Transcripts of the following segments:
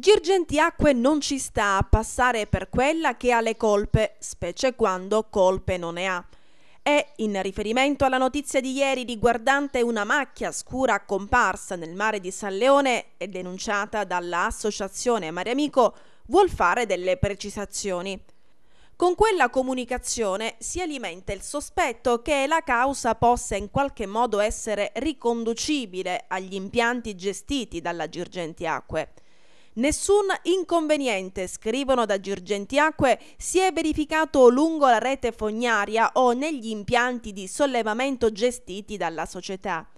Girgentiacque non ci sta a passare per quella che ha le colpe, specie quando colpe non ne ha. E, in riferimento alla notizia di ieri riguardante una macchia scura comparsa nel mare di San Leone e denunciata dall'associazione Mare Amico, vuol fare delle precisazioni. Con quella comunicazione si alimenta il sospetto che la causa possa in qualche modo essere riconducibile agli impianti gestiti dalla Girgenti Acque. Nessun inconveniente, scrivono da Girgentiacque, si è verificato lungo la rete fognaria o negli impianti di sollevamento gestiti dalla società.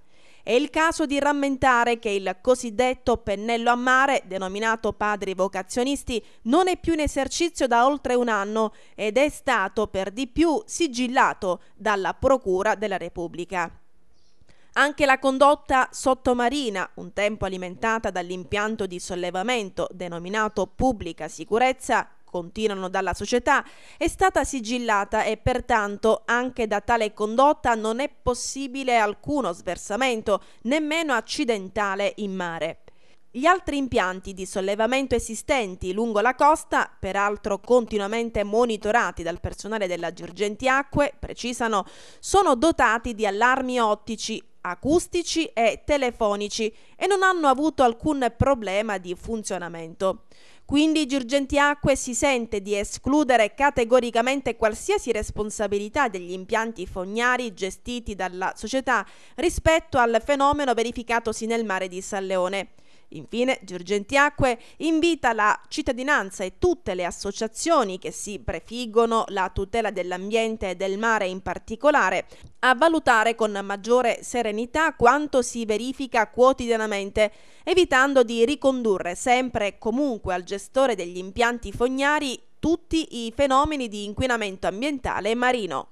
È il caso di rammentare che il cosiddetto pennello a mare, denominato padri vocazionisti, non è più in esercizio da oltre un anno ed è stato per di più sigillato dalla Procura della Repubblica. Anche la condotta sottomarina, un tempo alimentata dall'impianto di sollevamento denominato pubblica sicurezza, continuano dalla società, è stata sigillata e pertanto anche da tale condotta non è possibile alcuno sversamento, nemmeno accidentale, in mare. Gli altri impianti di sollevamento esistenti lungo la costa, peraltro continuamente monitorati dal personale della Girgenti Acque, precisano, sono dotati di allarmi ottici acustici e telefonici e non hanno avuto alcun problema di funzionamento. Quindi Girgentiacque si sente di escludere categoricamente qualsiasi responsabilità degli impianti fognari gestiti dalla società rispetto al fenomeno verificatosi nel mare di San Leone. Infine, Girgentiacque invita la cittadinanza e tutte le associazioni che si prefiggono la tutela dell'ambiente e del mare in particolare a valutare con maggiore serenità quanto si verifica quotidianamente, evitando di ricondurre sempre e comunque al gestore degli impianti fognari tutti i fenomeni di inquinamento ambientale e marino.